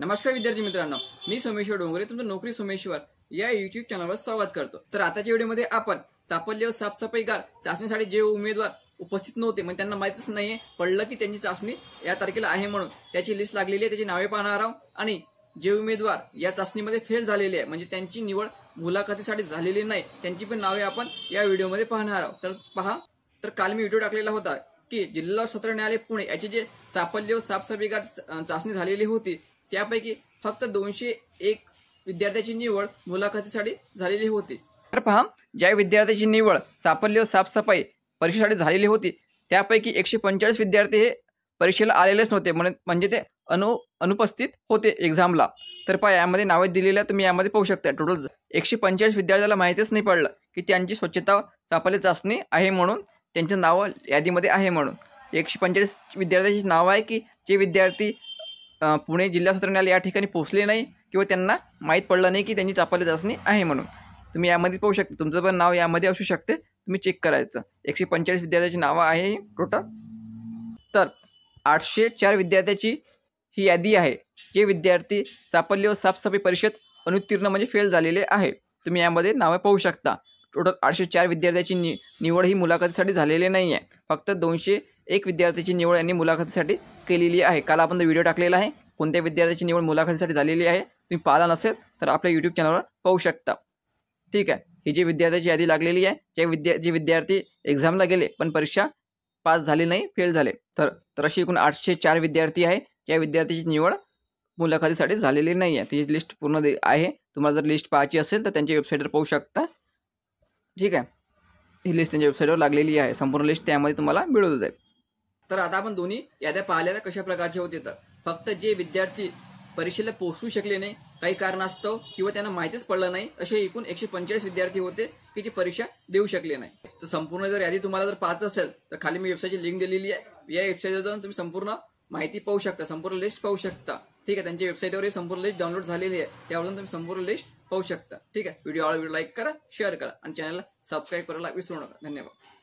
नमस्कार विद्यार्थी मित्रांनो मी सोमेश्वर डोंगरे तुमचं नोकरी सोमेश्वर या युट्यूब चॅनलवर स्वागत करतो तर आताच्या व्हिडिओमध्ये आपण चापल्य व साफसफाईगार चाचणीसाठी जे उमेदवार उपस्थित नव्हते म्हणजे त्यांना माहितीच नाहीये पडलं की त्यांची चाचणी या तारखेला आहे म्हणून त्याची लिस्ट लागलेली आहे त्याची नावे पाहणार आहोत आणि जे उमेदवार या चाचणीमध्ये फेल झालेले आहे म्हणजे त्यांची निवड मुलाखतीसाठी झालेली नाही त्यांची पण नावे आपण या व्हिडिओमध्ये पाहणार आहोत तर पहा तर काल मी व्हिडिओ टाकलेला होता की जिल्हा सत्र न्यायालय पुणे याची जे चापल्य व साफसफाईगार चाचणी झालेली होती त्यापैकी फक्त दोनशे एक विद्यार्थ्याची निवड मुलाखतीसाठी झालेली होती तर पहा ज्या विद्यार्थ्याची निवड सापडली व साफसफाई परीक्षेसाठी झालेली होती त्यापैकी एकशे पंचेचाळीस विद्यार्थी हे परीक्षेला आलेलेच नव्हते म्हणजे ते अनु अनुपस्थित होते एक्झामला तर पहा यामध्ये नावे दिलेल्या तुम्ही यामध्ये पाहू शकता टोटल एकशे पंचेचाळीस विद्यार्थ्याला माहितीच नाही पडलं की त्यांची स्वच्छता सापडली चाचणी आहे म्हणून त्यांचं नावं यादीमध्ये आहे म्हणून एकशे पंचेचाळीस विद्यार्थ्याची नावं आहे की जे विद्यार्थी पुणे जिल्हा सत्र न्यायालय या ठिकाणी पोहोचले नाही किंवा त्यांना माहीत पडलं नाही की त्यांची चापाली चाचणी आहे म्हणून तुम्ही यामध्ये पाहू शकता तुमचं पण नाव यामध्ये असू शकते तुम्ही चेक करायचं एकशे पंचेचाळीस विद्यार्थ्याची नावं आहे टोटल तर आठशे चार विद्यार्थ्याची ही यादी आहे जे विद्यार्थी चापल्य व साफसफाई परिषद अनुत्तीर्ण म्हणजे फेल झालेले आहे तुम्ही यामध्ये नावं पाहू शकता टोटल आठशे चार विद्यार्थ्याची नि निवड ही मुलाखतीसाठी झालेली नाही आहे फक्त दोनशे एक विद्यार्थ्याची निवड यांनी मुलाखतीसाठी केलेली आहे काल आपण व्हिडिओ टाकलेला आहे कोणत्या विद्यार्थ्याची निवड मुलाखतीसाठी झालेली आहे तुम्ही पाहिला नसेल तर आपल्या यूट्यूब चॅनलवर पाहू शकता ठीक आहे ही जी विद्यार्थ्याची यादी लागलेली आहे जे विद्या जे विद्यार्थी एक्झामला गेले पण परीक्षा पास झाली नाही फेल झाले तर तर अशी एकूण आठशे चार विद्यार्थी आहे या विद्यार्थ्याची निवड मुलाखतीसाठी झालेली नाही आहे ती लिस्ट पूर्ण दे आहे तुम्हाला जर लिस्ट पाहायची असेल तर त्यांच्या वेबसाईटवर पाहू शकता ठीक आहे ही लिस्ट त्यांच्या वेबसाईटवर लागलेली आहे संपूर्ण लिस्ट त्यामध्ये तुम्हाला मिळून जाईल तर आता आपण दोन्ही याद्या पाहिल्या कशा प्रकारचे होते तर फक्त जे विद्यार्थी परीक्षेला पोहोचू शकले नाही काही कारणास्तव किंवा त्यांना माहितीच पडलं नाही असे एकूण एकशे पंचेचाळीस विद्यार्थी होते की जे परीक्षा देऊ शकले नाही तर संपूर्ण जर यादी तुम्हाला जर पाच असेल तर खाली मी वेबसाईटची लिंक दिलेली आहे या वेबसाईट जाऊन तुम्ही संपूर्ण माहिती पाहू शकता संपूर्ण लिस्ट पाहू शकता ठीक आहे त्यांच्या वेबसाईटवर संपूर्ण लिस्ट डाउनलोड झालेली आहे त्यावरून तुम्ही संपूर्ण लिस्ट पाहू शकता ठीक आहे व्हिडिओ आवडला व्हिडिओ लाईक करा शेअर करा आणि चॅनलला सबस्क्राईब करायला विसरू नका धन्यवाद